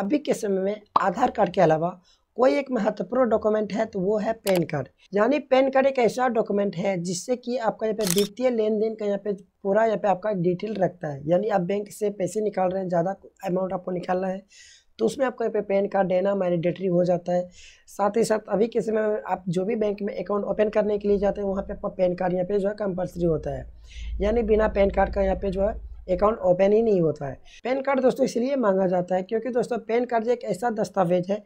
अभी के समय में आधार कार्ड के अलावा कोई एक महत्वपूर्ण डॉक्यूमेंट है तो वो है पैन कार्ड यानी पैन कार्ड एक ऐसा डॉक्यूमेंट है जिससे कि आपका यहाँ पे वित्तीय लेन देन का यहाँ पे पूरा यहाँ पे आपका डिटेल रखता है यानी आप बैंक से पैसे निकाल रहे हैं ज़्यादा अमाउंट आपको निकालना है तो उसमें आपको यहाँ पे पैन कार्ड देना मैंडेटरी हो जाता है साथ ही साथ अभी के समय में आप जो भी बैंक में अकाउंट ओपन करने के लिए जाते हैं वहाँ पे आपका पैन कार्ड यहाँ पे जो है कंपल्सरी होता है यानी बिना पैन कार्ड का यहाँ पे जो है अकाउंट ओपन ही नहीं होता है पैन कार्ड दोस्तों इसलिए मांगा जाता है क्योंकि दोस्तों पैन कार्ड एक ऐसा दस्तावेज है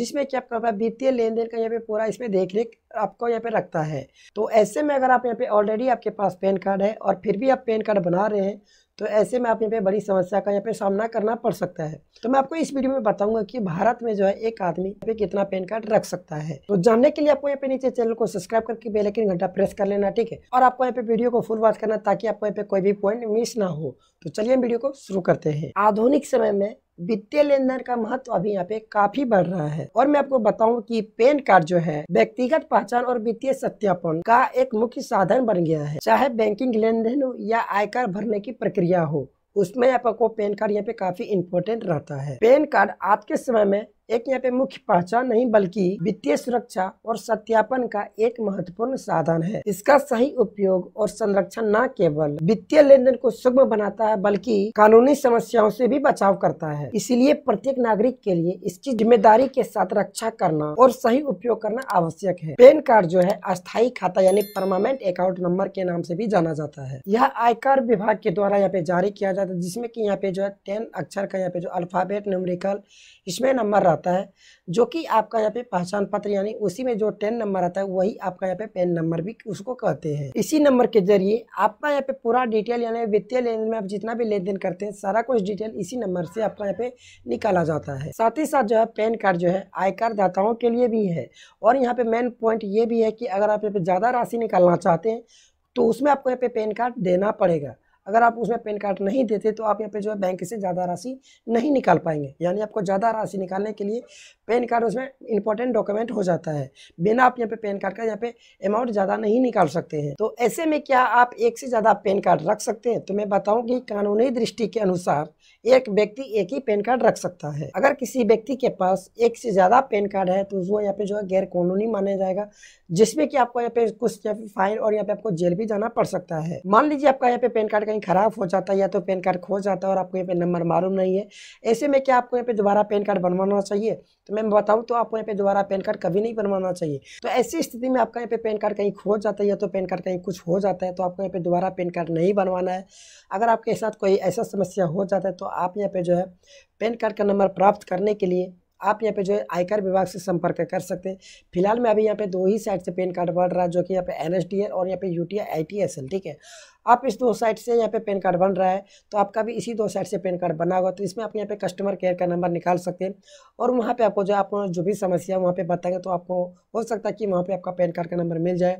जिसमें कि आपका वित्तीय लेन देन का यहाँ पे पूरा इसमें देख रेख आपको यहाँ पे रखता है तो ऐसे में अगर आप यहाँ पे ऑलरेडी आपके पास पैन कार्ड है और फिर भी आप पैन कार्ड बना रहे हैं तो ऐसे में आप यहाँ पे बड़ी समस्या का यहाँ पे सामना करना पड़ सकता है तो मैं आपको इस वीडियो में बताऊंगा कि भारत में जो है एक आदमी पे कितना पैन कार्ड रख सकता है तो जानने के लिए आपको यहाँ पे नीचे चैनल को सब्सक्राइब करके बेल आइकन घंटा प्रेस कर लेना ठीक है और आपको यहाँ पे वीडियो को फुल वॉच करना ताकि आपको यहाँ पे कोई भी पॉइंट मिस ना हो तो चलिए वीडियो को शुरू करते हैं आधुनिक समय में वित्तीय लेन देन का महत्व अभी यहाँ पे काफी बढ़ रहा है और मैं आपको बताऊं कि पैन कार्ड जो है व्यक्तिगत पहचान और वित्तीय सत्यापन का एक मुख्य साधन बन गया है चाहे बैंकिंग लेन देन या आयकर भरने की प्रक्रिया हो उसमें आपको पैन कार्ड यहाँ पे काफी इम्पोर्टेंट रहता है पैन कार्ड आज के समय में एक यहाँ पे मुख्य पहचान नहीं बल्कि वित्तीय सुरक्षा और सत्यापन का एक महत्वपूर्ण साधन है इसका सही उपयोग और संरक्षण न केवल वित्तीय लेन देन को सुगम बनाता है बल्कि कानूनी समस्याओं से भी बचाव करता है इसीलिए प्रत्येक नागरिक के लिए इसकी जिम्मेदारी के साथ रक्षा करना और सही उपयोग करना आवश्यक है पेन कार्ड जो है अस्थायी खाता यानी परमानेंट अकाउंट नंबर के नाम से भी जाना जाता है यह आयकर विभाग के द्वारा यहाँ पे जारी किया जाता है जिसमे की यहाँ पे जो है टेन अक्षर का यहाँ पे जो अल्फाबेट न्यूमरिकल इसमें नंबर रहता है जो कि आपका यहाँ पे पहचान पत्र यानी उसी में जो टेन नंबर आता है वही आपका यहाँ पे पेन नंबर भी उसको कहते हैं इसी नंबर के जरिए आपका यहाँ पे पूरा डिटेल यानी वित्तीय लेन में आप जितना भी लेन करते हैं सारा कुछ डिटेल इसी नंबर से आपका यहाँ पे निकाला जाता है साथ ही साथ जो है पेन कार्ड जो है आयकर दाताओं के लिए भी है और यहाँ पे मेन पॉइंट ये भी है कि अगर आप यहाँ पे ज़्यादा राशि निकालना चाहते हैं तो उसमें आपको यहाँ पे पैन कार्ड देना पड़ेगा अगर आप उसमें पैन कार्ड नहीं देते तो आप यहाँ पे जो है बैंक से ज़्यादा राशि नहीं निकाल पाएंगे यानी आपको ज़्यादा राशि निकालने के लिए पेन कार्ड उसमें इंपॉर्टेंट डॉक्यूमेंट हो जाता है बिना आप यहाँ पे पेन कार्ड का यहाँ पे अमाउंट ज़्यादा नहीं निकाल सकते हैं तो ऐसे में क्या आप एक से ज़्यादा पेन कार्ड रख सकते हैं तो मैं बताऊँ कि कानूनी दृष्टि के अनुसार एक व्यक्ति एक ही पैन कार्ड रख सकता है अगर किसी व्यक्ति के पास एक से ज़्यादा पैन कार्ड है तो वो यहाँ पे जो है गैर कानूनी माना जाएगा जिसमें कि आपको यहाँ पे कुछ फाइन और यहाँ पे आपको जेल भी जाना पड़ सकता है मान लीजिए आपका यहाँ पे पैन कार्ड कहीं खराब हो जाता है या तो पैन कार्ड खो जाता है और आपको यहाँ पे नंबर मालूम नहीं है ऐसे में क्या आपको यहाँ पे दोबारा पैन कार्ड बनवाना चाहिए तो मैं बताऊँ तो आपको यहाँ पे दोबारा पैन कार्ड कभी नहीं बनवाना चाहिए तो ऐसी स्थिति में आपका यहाँ पे पैन कार्ड कहीं खो जाता है या तो पैन कार्ड कहीं कुछ हो जाता है तो आपको यहाँ पे दोबारा पैन कार्ड नहीं बनवाना है अगर आपके साथ कोई ऐसा समस्या हो जाता है तो तो आप यहाँ पे जो है पैन कार्ड का नंबर प्राप्त करने के लिए आप यहाँ पे जो है आयकर विभाग से संपर्क कर सकते हैं फिलहाल में अभी यहाँ पे दो ही साइड से पैन कार्ड बढ़ रहा है जो कि यहाँ पे एन और यहाँ पे यू टी ठीक है आप इस दो साइड से यहाँ पे पेन कार्ड बन रहा है तो आपका भी इसी दो साइड से पेन कार्ड बना होगा तो इसमें आप यहाँ पे कस्टमर केयर का नंबर निकाल सकते हैं और वहाँ पे आपको जो आप जो भी समस्या वहाँ पे बताएंगे तो आपको हो सकता है कि वहाँ पे आपका पेन कार्ड का नंबर मिल जाए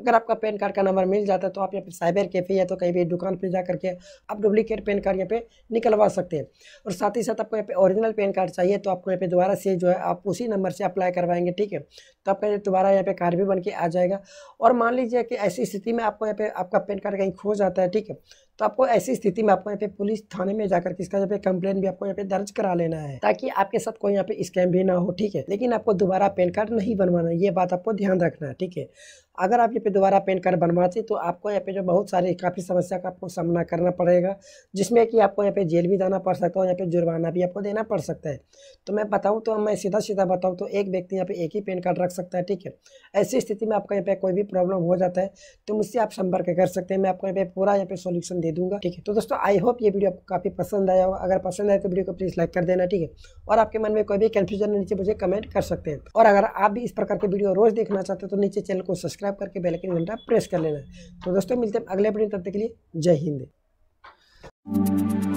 अगर आपका पेन कार्ड का नंबर मिल जाता है तो आप यहाँ पर साइबर कैफे या तो कहीं भी दुकान पर जा करके आप डुप्लीकेट पेन कार्ड यहाँ पर निकलवा सकते हैं और साथ ही साथ आपको यहाँ पे ऑरिजिनल पेन कार्ड चाहिए तो आपको यहाँ पे दोबारा से जो है आप उसी नंबर से अप्लाई करवाएंगे ठीक है तो आपका दोबारा यहाँ पे कार्ड भी बन के आ जाएगा और मान लीजिए कि ऐसी स्थिति में आपको यहाँ पे आपका पेन कार्ड कहीं हो जाता है ठीक है तो आपको ऐसी स्थिति में आपको यहाँ पे पुलिस थाने में जाकर किसका यहाँ पे कंप्लेन भी आपको यहाँ पे दर्ज करा लेना है ताकि आपके साथ कोई यहाँ पे स्कैम भी ना हो ठीक है लेकिन आपको दोबारा पैन कार्ड नहीं बनवाना ये बात आपको ध्यान रखना है ठीक है अगर आप यहाँ पे दोबारा पैन कार्ड बनवाते तो आपको यहाँ पे जो बहुत सारे काफ़ी समस्या का आपको सामना करना पड़ेगा जिसमें कि आपको यहाँ पे जेल भी जाना पड़ सकता है यहाँ पे जुर्माना भी आपको देना पड़ सकता है तो मैं बताऊँ तो मैं सीधा सीधा बताऊँ तो एक व्यक्ति यहाँ पे एक ही पेन कार्ड रख सकता है ठीक है ऐसी स्थिति में आपका यहाँ पे कोई भी प्रॉब्लम हो जाता है तो मुझसे आप संपर्क कर सकते हैं मैं आपको यहाँ पे पूरा यहाँ पे सोल्यूशन दे दूंगा ठीक है तो दोस्तों आई होप ये वीडियो आपको काफी पसंद आया होगा अगर पसंद आए तो वीडियो को प्लीज लाइक कर देना ठीक है और आपके मन में कोई भी कंफ्यूजन नीचे मुझे कमेंट कर सकते हैं और अगर आप भी इस प्रकार के वीडियो रोज देखना चाहते हो तो नीचे चैनल को सब्सक्राइब करके बेलकन घंटा प्रेस कर लेना तो दोस्तों मिलते हैं अगले वीडियो तब तक के लिए जय हिंद